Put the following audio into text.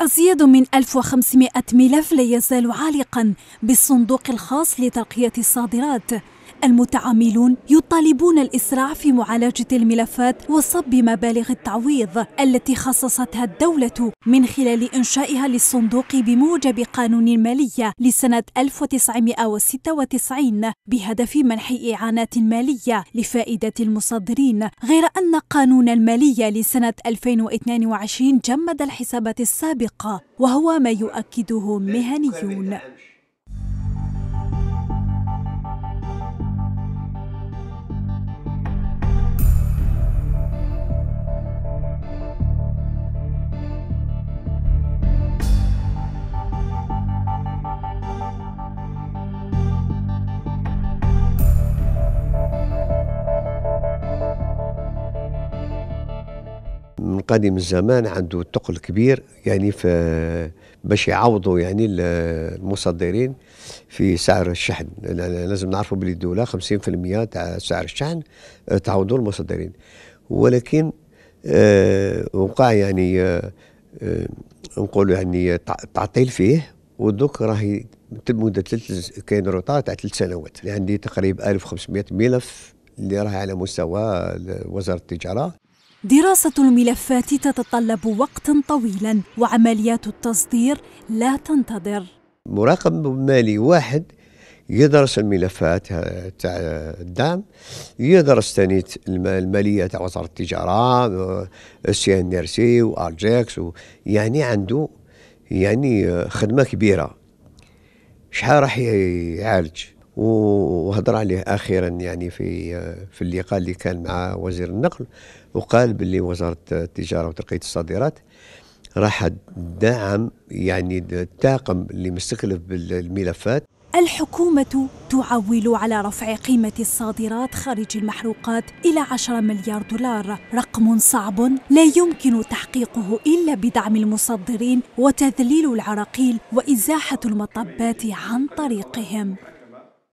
أزيد من 1500 ملف لا يزال عالقا بالصندوق الخاص لترقية الصادرات المتعاملون يطالبون الإسراع في معالجة الملفات وصب مبالغ التعويض التي خصصتها الدولة من خلال إنشائها للصندوق بموجب قانون المالية لسنة 1996 بهدف منح إعانات مالية لفائدة المصدرين غير أن قانون المالية لسنة 2022 جمد الحسابات السابقة وهو ما يؤكده مهنيون من قديم الزمان عنده ثقل كبير يعني في باش يعوضوا يعني المصدرين في سعر الشحن لازم نعرفوا بلي الدوله 50% تاع سعر الشحن آه، تعوضوا المصدرين ولكن آه وقع يعني آه آه نقولوا يعني تعطيل فيه ودوك راهي مده ثلاث كاين روطا تاع ثلاث سنوات عندي تقريبا 1500 ملف اللي راهي على مستوى وزاره التجاره دراسة الملفات تتطلب وقتا طويلا وعمليات التصدير لا تنتظر مراقب مالي واحد يدرس الملفات تاع الدعم يدرس ثاني الماليه تاع وزاره التجاره السي آه، ان ار سي وارجيكس يعني عنده يعني آه، خدمه كبيره شحال راح يعالج وهضر عليه اخيرا يعني في في اللقاء اللي كان مع وزير النقل وقال باللي وزاره التجاره وترقيه الصادرات راح دعم يعني الطاقم اللي مستكلف بالملفات الحكومة تعول على رفع قيمة الصادرات خارج المحروقات إلى 10 مليار دولار، رقم صعب لا يمكن تحقيقه إلا بدعم المصدرين وتذليل العراقيل وإزاحة المطبات عن طريقهم.